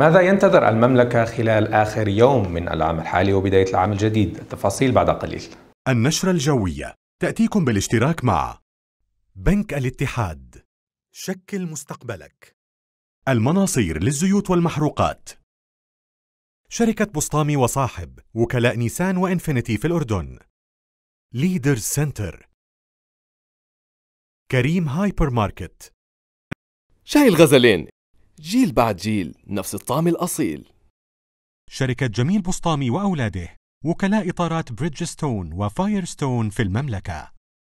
ماذا ينتظر المملكة خلال آخر يوم من العام الحالي وبداية العام الجديد؟ التفاصيل بعد قليل النشرة الجوية تأتيكم بالاشتراك مع بنك الاتحاد شكل مستقبلك المناصير للزيوت والمحروقات شركة بسطامي وصاحب وكلاء نيسان وإنفينيتي في الأردن ليدرز سنتر كريم هايبر ماركت شاي الغزلين جيل بعد جيل نفس الطعم الأصيل شركة جميل بسطامي وأولاده وكلاء إطارات بريدجستون وفايرستون في المملكة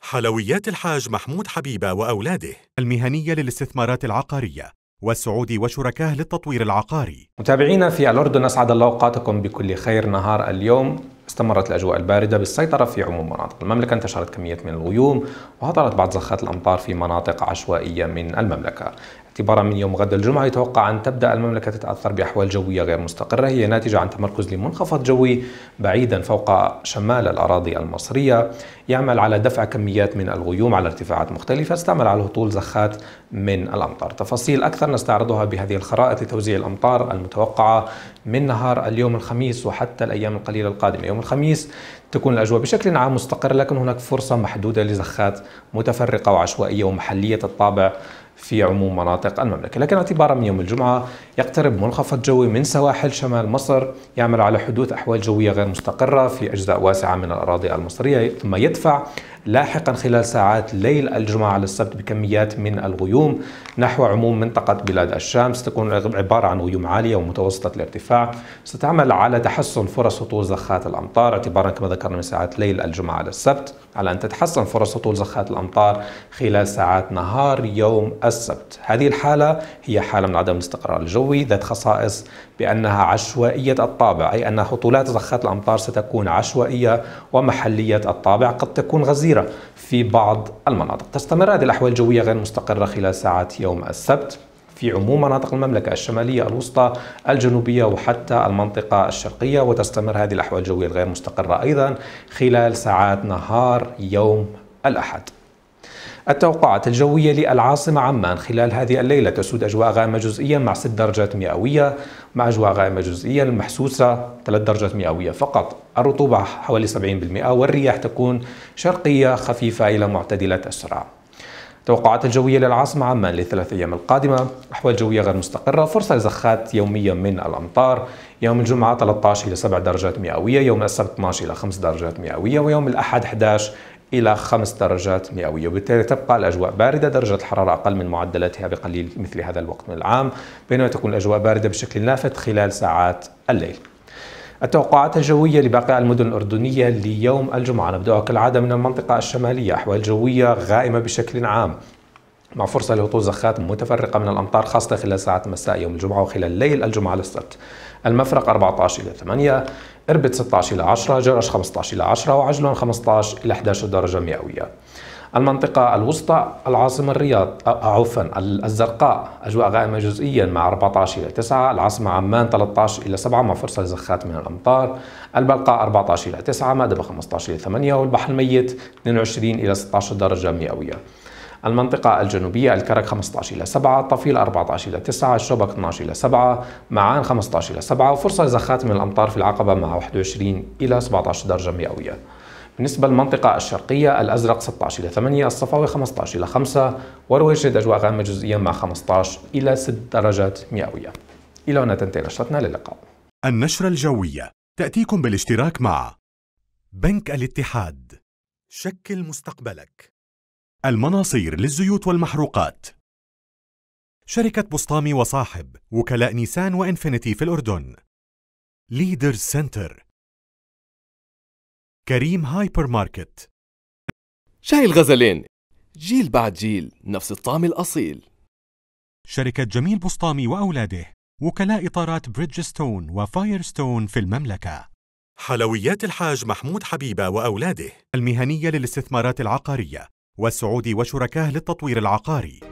حلويات الحاج محمود حبيبة وأولاده المهنية للاستثمارات العقارية والسعودي وشركاه للتطوير العقاري متابعينا في الأردن أسعد الله أوقاتكم بكل خير نهار اليوم استمرت الأجواء الباردة بالسيطرة في عموم مناطق المملكة انتشرت كمية من الغيوم وهطلت بعض زخات الأمطار في مناطق عشوائية من المملكة اعتبارا من يوم غد الجمعة يتوقع أن تبدأ المملكة تتأثر بأحوال جوية غير مستقرة هي ناتجة عن تمركز لمنخفض جوي بعيدا فوق شمال الأراضي المصرية يعمل على دفع كميات من الغيوم على ارتفاعات مختلفة استعمل على هطول زخات من الأمطار تفاصيل أكثر نستعرضها بهذه الخرائط لتوزيع الأمطار المتوقعة من نهار اليوم الخميس وحتى الأيام القليلة القادمة يوم الخميس تكون الأجواء بشكل عام مستقرة لكن هناك فرصة محدودة لزخات متفرقة وعشوائية ومحلية الطابع في عموم مناطق المملكة لكن اعتبارا من يوم الجمعة يقترب منخفض جوي من سواحل شمال مصر يعمل على حدوث أحوال جوية غير مستقرة في أجزاء واسعة من الأراضي المصرية ثم يدفع لاحقا خلال ساعات ليل الجمعة على السبت بكميات من الغيوم نحو عموم منطقة بلاد الشام ستكون عبارة عن غيوم عالية ومتوسطة الارتفاع ستعمل على تحسن فرص هطول زخات الأمطار اعتبارا كما ذكرت ذكرنا من ساعات ليل الجمعة على السبت على أن تتحسن فرص هطول زخات الأمطار خلال ساعات نهار يوم السبت هذه الحالة هي حالة من عدم الاستقرار الجوي ذات خصائص بأنها عشوائية الطابع أي أن هطولات زخات الأمطار ستكون عشوائية ومحلية الطابع قد تكون غزيرة في بعض المناطق تستمر هذه الأحوال الجوية غير مستقرة خلال ساعات يوم السبت في عموم مناطق المملكة الشمالية الوسطى الجنوبية وحتى المنطقة الشرقية وتستمر هذه الأحوال الجوية الغير مستقرة أيضا خلال ساعات نهار يوم الأحد التوقعات الجوية للعاصمة عمان خلال هذه الليلة تسود أجواء غائمة جزئيا مع 6 درجات مئوية مع أجواء غائمة جزئيا المحسوسة 3 درجات مئوية فقط الرطوبة حوالي 70% والرياح تكون شرقية خفيفة إلى معتدلة السرعة توقعات الجوية للعاصمة عمان للثلاث أيام القادمة أحوال جوية غير مستقرة فرصة لزخات يومية من الأمطار يوم الجمعة 13 إلى 7 درجات مئوية يوم السبت 12 إلى 5 درجات مئوية ويوم الأحد 11 إلى 5 درجات مئوية وبالتالي تبقى الأجواء باردة درجة الحرارة أقل من معدلاتها بقليل مثل هذا الوقت من العام بينما تكون الأجواء باردة بشكل لافت خلال ساعات الليل التوقعات الجوية لباقي المدن الأردنية ليوم الجمعة نبدأها كالعادة من المنطقة الشمالية أحوال جوية غائمة بشكل عام مع فرصة لهطول زخات متفرقة من الأمطار خاصة خلال ساعات مساء يوم الجمعة وخلال ليل الجمعة للسبت المفرق 14 إلى 8 إربد 16 إلى 10 جرش 15 إلى 10 وعجلون 15 إلى 11 درجة مئوية المنطقة الوسطى العاصمة الرياض عفوا الزرقاء أجواء غائمة جزئيا مع 14 إلى 9 العاصمة عمان 13 إلى 7 مع فرصة لزخات من الأمطار البلقاء 14 إلى 9 مأدبة 15 إلى 8 والبحر الميت 22 إلى 16 درجة مئوية المنطقة الجنوبية الكرك 15 إلى 7 طفيل 14 إلى 9 الشبك 12 إلى 7 معان 15 إلى 7 وفرصة لزخات من الأمطار في العقبة مع 21 إلى 17 درجة مئوية بالنسبة للمنطقة الشرقية الأزرق 16 إلى 8 الصفاوي 15 إلى 5 ورويشد أجواء غامة جزئيا مع 15 إلى 6 درجات مئوية إلى هنا تنتهي نشرتنا للقاء النشرة الجوية تأتيكم بالاشتراك مع بنك الاتحاد شكل مستقبلك المناصير للزيوت والمحروقات شركة بسطامي وصاحب وكلاء نيسان وإنفينيتي في الأردن ليدر سنتر كريم هايبر ماركت شاي الغزلين جيل بعد جيل نفس الطعم الأصيل شركة جميل بسطامي وأولاده وكلاء إطارات بريدجستون وفايرستون في المملكة حلويات الحاج محمود حبيبة وأولاده المهنية للاستثمارات العقارية والسعودي وشركاه للتطوير العقاري